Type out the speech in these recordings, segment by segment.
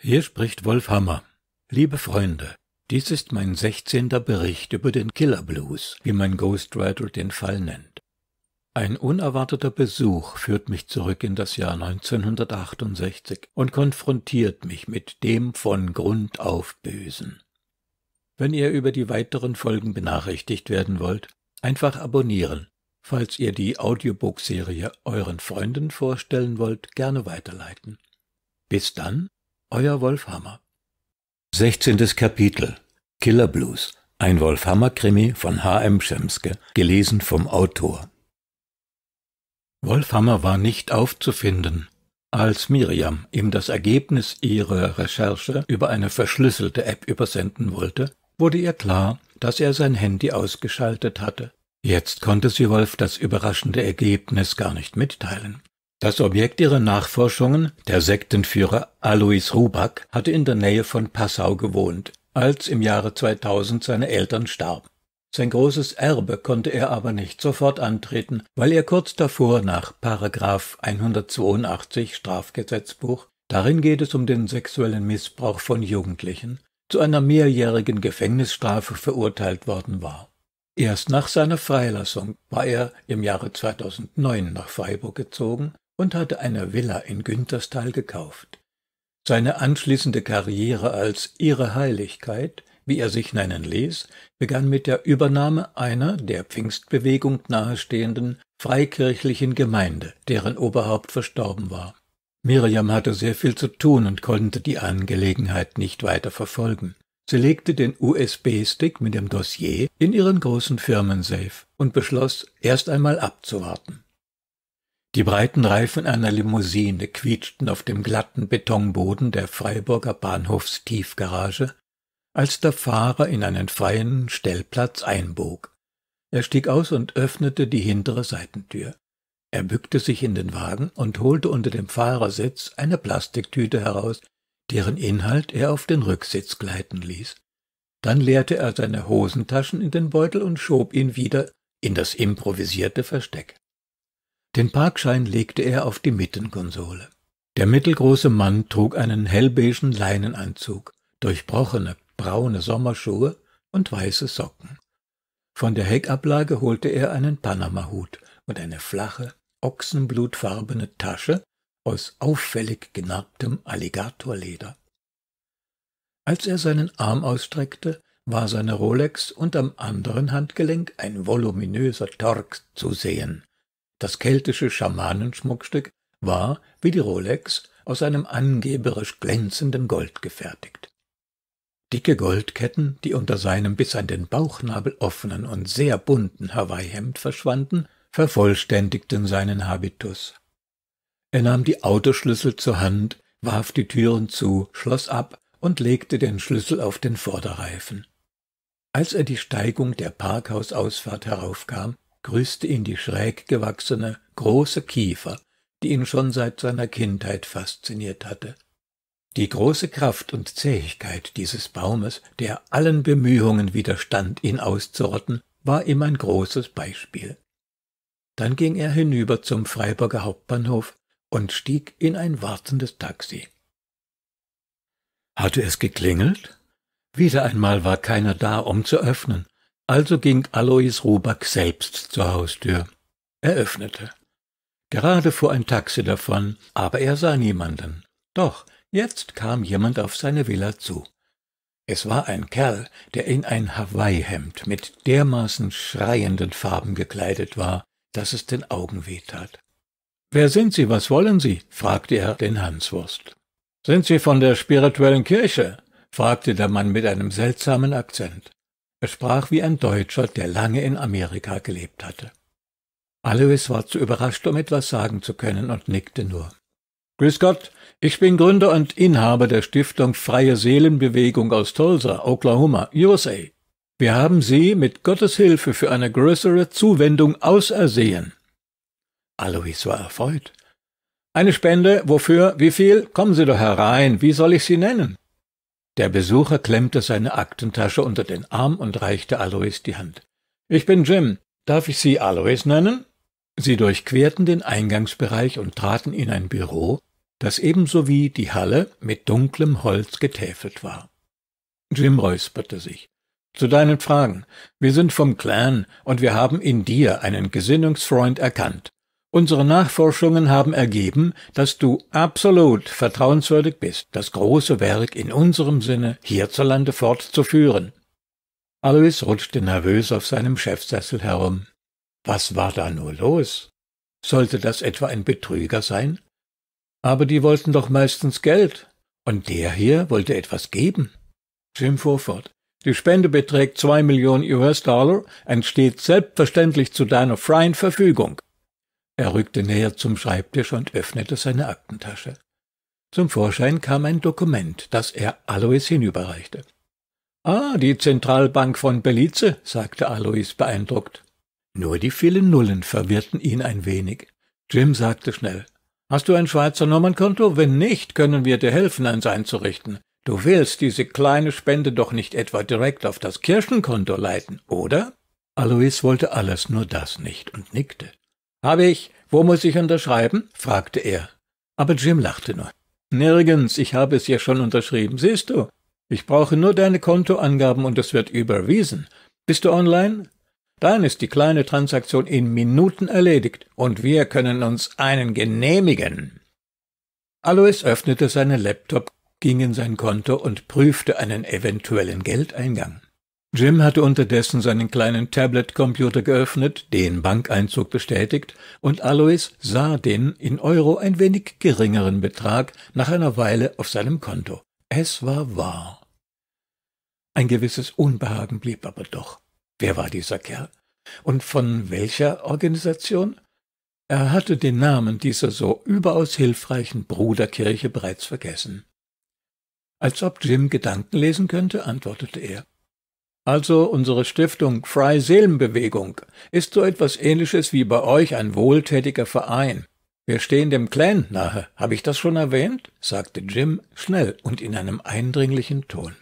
Hier spricht Wolf Hammer. Liebe Freunde, dies ist mein 16. Bericht über den Killer Blues, wie mein Ghostwriter den Fall nennt. Ein unerwarteter Besuch führt mich zurück in das Jahr 1968 und konfrontiert mich mit dem von Grund auf Bösen. Wenn ihr über die weiteren Folgen benachrichtigt werden wollt, einfach abonnieren. Falls ihr die Audiobook-Serie euren Freunden vorstellen wollt, gerne weiterleiten. Bis dann euer Wolfhammer. 16. Kapitel Killer Blues, ein Wolfhammer-Krimi von H.M. Schemske, gelesen vom Autor. Wolfhammer war nicht aufzufinden, als Miriam ihm das Ergebnis ihrer Recherche über eine verschlüsselte App übersenden wollte, wurde ihr klar, dass er sein Handy ausgeschaltet hatte. Jetzt konnte sie Wolf das überraschende Ergebnis gar nicht mitteilen. Das Objekt ihrer Nachforschungen, der Sektenführer Alois Ruback, hatte in der Nähe von Passau gewohnt, als im Jahre 2000 seine Eltern starben. Sein großes Erbe konnte er aber nicht sofort antreten, weil er kurz davor nach 182 Strafgesetzbuch, darin geht es um den sexuellen Missbrauch von Jugendlichen, zu einer mehrjährigen Gefängnisstrafe verurteilt worden war. Erst nach seiner Freilassung war er im Jahre 2009 nach Freiburg gezogen und hatte eine Villa in Günterstal gekauft. Seine anschließende Karriere als Ihre Heiligkeit, wie er sich nennen ließ, begann mit der Übernahme einer der Pfingstbewegung nahestehenden freikirchlichen Gemeinde, deren Oberhaupt verstorben war. Miriam hatte sehr viel zu tun und konnte die Angelegenheit nicht weiter verfolgen. Sie legte den USB-Stick mit dem Dossier in ihren großen Firmensafe und beschloss, erst einmal abzuwarten. Die breiten Reifen einer Limousine quietschten auf dem glatten Betonboden der Freiburger Bahnhofstiefgarage, als der Fahrer in einen freien Stellplatz einbog. Er stieg aus und öffnete die hintere Seitentür. Er bückte sich in den Wagen und holte unter dem Fahrersitz eine Plastiktüte heraus, deren Inhalt er auf den Rücksitz gleiten ließ. Dann leerte er seine Hosentaschen in den Beutel und schob ihn wieder in das improvisierte Versteck. Den Parkschein legte er auf die Mittenkonsole. Der mittelgroße Mann trug einen hellbeigen Leinenanzug, durchbrochene, braune Sommerschuhe und weiße Socken. Von der Heckablage holte er einen Panamahut und eine flache, ochsenblutfarbene Tasche aus auffällig genarbtem Alligatorleder. Als er seinen Arm ausstreckte, war seine Rolex und am anderen Handgelenk ein voluminöser Torx zu sehen. Das keltische Schamanenschmuckstück war, wie die Rolex, aus einem angeberisch glänzenden Gold gefertigt. Dicke Goldketten, die unter seinem bis an den Bauchnabel offenen und sehr bunten Hawaii-Hemd verschwanden, vervollständigten seinen Habitus. Er nahm die Autoschlüssel zur Hand, warf die Türen zu, schloss ab und legte den Schlüssel auf den Vorderreifen. Als er die Steigung der Parkhausausfahrt heraufkam, grüßte ihn die schräg gewachsene, große Kiefer, die ihn schon seit seiner Kindheit fasziniert hatte. Die große Kraft und Zähigkeit dieses Baumes, der allen Bemühungen widerstand, ihn auszurotten, war ihm ein großes Beispiel. Dann ging er hinüber zum Freiburger Hauptbahnhof und stieg in ein wartendes Taxi. Hatte es geklingelt? Wieder einmal war keiner da, um zu öffnen, also ging Alois Roback selbst zur Haustür. Er öffnete. Gerade fuhr ein Taxi davon, aber er sah niemanden. Doch, jetzt kam jemand auf seine Villa zu. Es war ein Kerl, der in ein Hawaii-Hemd mit dermaßen schreienden Farben gekleidet war, dass es den Augen wehtat. Wer sind Sie, was wollen Sie? fragte er den Hanswurst. Sind Sie von der spirituellen Kirche? fragte der Mann mit einem seltsamen Akzent. Er sprach wie ein Deutscher, der lange in Amerika gelebt hatte. Alois war zu überrascht, um etwas sagen zu können und nickte nur. Grüß Gott, ich bin Gründer und Inhaber der Stiftung Freie Seelenbewegung aus Tulsa, Oklahoma, USA. Wir haben Sie mit Gottes Hilfe für eine größere Zuwendung ausersehen. Alois war erfreut. Eine Spende, wofür, wie viel? Kommen Sie doch herein, wie soll ich Sie nennen? Der Besucher klemmte seine Aktentasche unter den Arm und reichte Alois die Hand. Ich bin Jim. Darf ich Sie Alois nennen? Sie durchquerten den Eingangsbereich und traten in ein Büro, das ebenso wie die Halle mit dunklem Holz getäfelt war. Jim räusperte sich. Zu deinen Fragen. Wir sind vom Clan und wir haben in dir einen Gesinnungsfreund erkannt. Unsere Nachforschungen haben ergeben, dass du absolut vertrauenswürdig bist, das große Werk in unserem Sinne hierzulande fortzuführen. Alois rutschte nervös auf seinem Chefsessel herum. Was war da nur los? Sollte das etwa ein Betrüger sein? Aber die wollten doch meistens Geld, und der hier wollte etwas geben. Jim fuhr fort. Die Spende beträgt zwei Millionen US-Dollar und steht selbstverständlich zu deiner freien Verfügung. Er rückte näher zum Schreibtisch und öffnete seine Aktentasche. Zum Vorschein kam ein Dokument, das er Alois hinüberreichte. Ah, die Zentralbank von Belize, sagte Alois beeindruckt. Nur die vielen Nullen verwirrten ihn ein wenig. Jim sagte schnell Hast du ein Schweizer Nummernkonto? Wenn nicht, können wir dir helfen, eins einzurichten. Du willst diese kleine Spende doch nicht etwa direkt auf das Kirchenkonto leiten, oder? Alois wollte alles nur das nicht und nickte. Habe ich. Wo muss ich unterschreiben? fragte er. Aber Jim lachte nur. Nirgends, ich habe es ja schon unterschrieben, siehst du. Ich brauche nur deine Kontoangaben und es wird überwiesen. Bist du online? Dann ist die kleine Transaktion in Minuten erledigt und wir können uns einen genehmigen. Alois öffnete seinen Laptop, ging in sein Konto und prüfte einen eventuellen Geldeingang. Jim hatte unterdessen seinen kleinen Tablet-Computer geöffnet, den Bankeinzug bestätigt, und Alois sah den in Euro ein wenig geringeren Betrag nach einer Weile auf seinem Konto. Es war wahr. Ein gewisses Unbehagen blieb aber doch. Wer war dieser Kerl? Und von welcher Organisation? Er hatte den Namen dieser so überaus hilfreichen Bruderkirche bereits vergessen. Als ob Jim Gedanken lesen könnte, antwortete er. Also unsere Stiftung Frei Seelenbewegung ist so etwas ähnliches wie bei euch ein wohltätiger Verein. Wir stehen dem Clan nahe, habe ich das schon erwähnt? sagte Jim schnell und in einem eindringlichen Ton.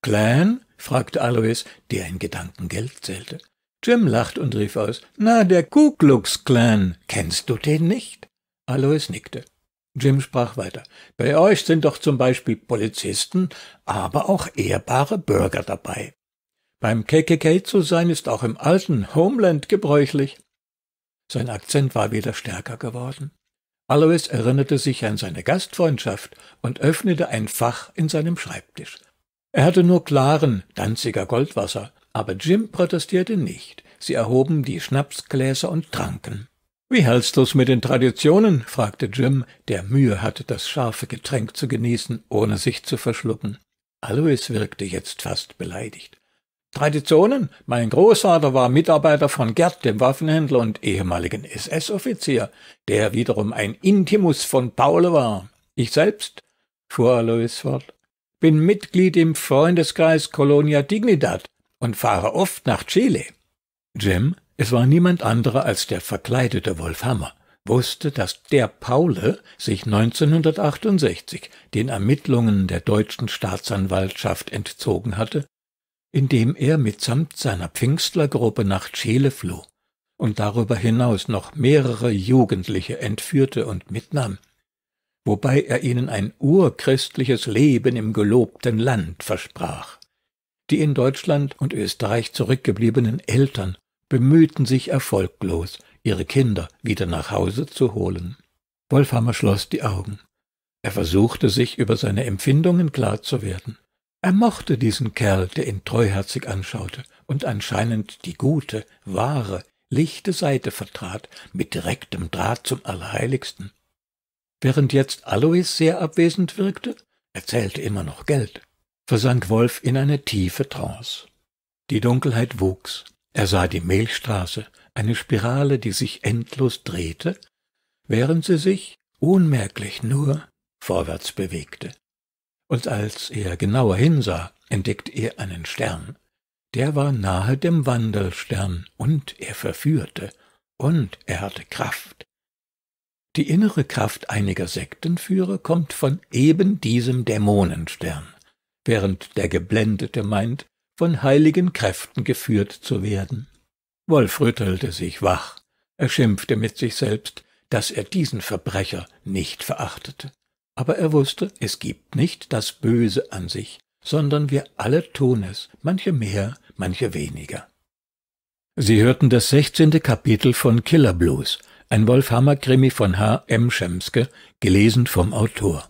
Clan? fragte Alois, der in Gedanken Geld zählte. Jim lachte und rief aus, na, der Ku Klux Klan, kennst du den nicht? Alois nickte. Jim sprach weiter. Bei euch sind doch zum Beispiel Polizisten, aber auch ehrbare Bürger dabei. Beim KKK zu sein ist auch im alten Homeland gebräuchlich. Sein Akzent war wieder stärker geworden. Alois erinnerte sich an seine Gastfreundschaft und öffnete ein Fach in seinem Schreibtisch. Er hatte nur klaren Danziger Goldwasser, aber Jim protestierte nicht. Sie erhoben die Schnapsgläser und tranken. Wie hältst du's mit den Traditionen? fragte Jim, der Mühe hatte, das scharfe Getränk zu genießen, ohne sich zu verschlucken. Alois wirkte jetzt fast beleidigt. Traditionen. Mein Großvater war Mitarbeiter von Gerd, dem Waffenhändler und ehemaligen SS-Offizier, der wiederum ein Intimus von Paul war. Ich selbst, fuhr Alois fort, bin Mitglied im Freundeskreis Colonia Dignidad und fahre oft nach Chile. Jim, es war niemand anderer als der verkleidete Wolfhammer, Hammer, wusste, dass der Paule sich 1968 den Ermittlungen der deutschen Staatsanwaltschaft entzogen hatte indem er mitsamt seiner Pfingstlergruppe nach Chile floh und darüber hinaus noch mehrere Jugendliche entführte und mitnahm, wobei er ihnen ein urchristliches Leben im gelobten Land versprach. Die in Deutschland und Österreich zurückgebliebenen Eltern bemühten sich erfolglos, ihre Kinder wieder nach Hause zu holen. Wolfhammer schloss die Augen. Er versuchte sich über seine Empfindungen klar zu werden. Er mochte diesen Kerl, der ihn treuherzig anschaute und anscheinend die gute, wahre, lichte Seite vertrat, mit direktem Draht zum Allerheiligsten. Während jetzt Alois sehr abwesend wirkte, er zählte immer noch Geld, versank Wolf in eine tiefe Trance. Die Dunkelheit wuchs, er sah die Mehlstraße, eine Spirale, die sich endlos drehte, während sie sich, unmerklich nur, vorwärts bewegte und als er genauer hinsah, entdeckte er einen Stern. Der war nahe dem Wandelstern, und er verführte, und er hatte Kraft. Die innere Kraft einiger Sektenführer kommt von eben diesem Dämonenstern, während der Geblendete meint, von heiligen Kräften geführt zu werden. Wolf rüttelte sich wach, er schimpfte mit sich selbst, dass er diesen Verbrecher nicht verachtete. Aber er wusste, es gibt nicht das Böse an sich, sondern wir alle tun es, manche mehr, manche weniger. Sie hörten das 16. Kapitel von Killer Blues, ein Wolfhammer-Krimi von H. M. Schemske, gelesen vom Autor.